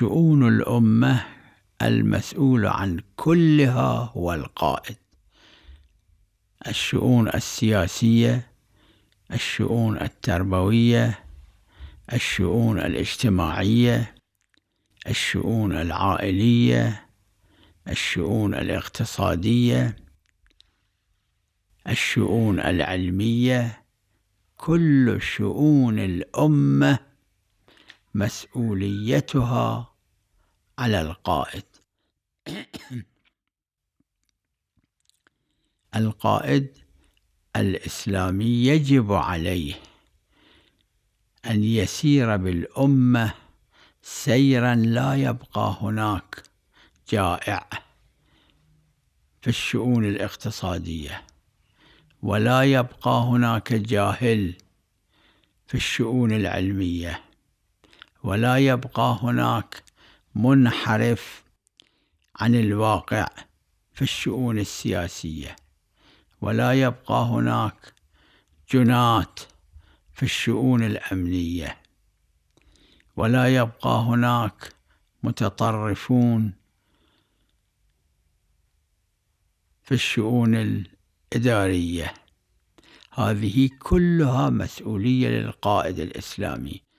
شؤون الامه المسؤول عن كلها هو القائد الشؤون السياسيه الشؤون التربويه الشؤون الاجتماعيه الشؤون العائليه الشؤون الاقتصاديه الشؤون العلميه كل شؤون الامه مسؤوليتها على القائد القائد الإسلامي يجب عليه أن يسير بالأمة سيرا لا يبقى هناك جائع في الشؤون الاقتصادية ولا يبقى هناك جاهل في الشؤون العلميه ولا يبقى هناك منحرف عن الواقع في الشؤون السياسية ولا يبقى هناك جنات في الشؤون الأمنية ولا يبقى هناك متطرفون في الشؤون الإدارية هذه كلها مسؤولية للقائد الإسلامي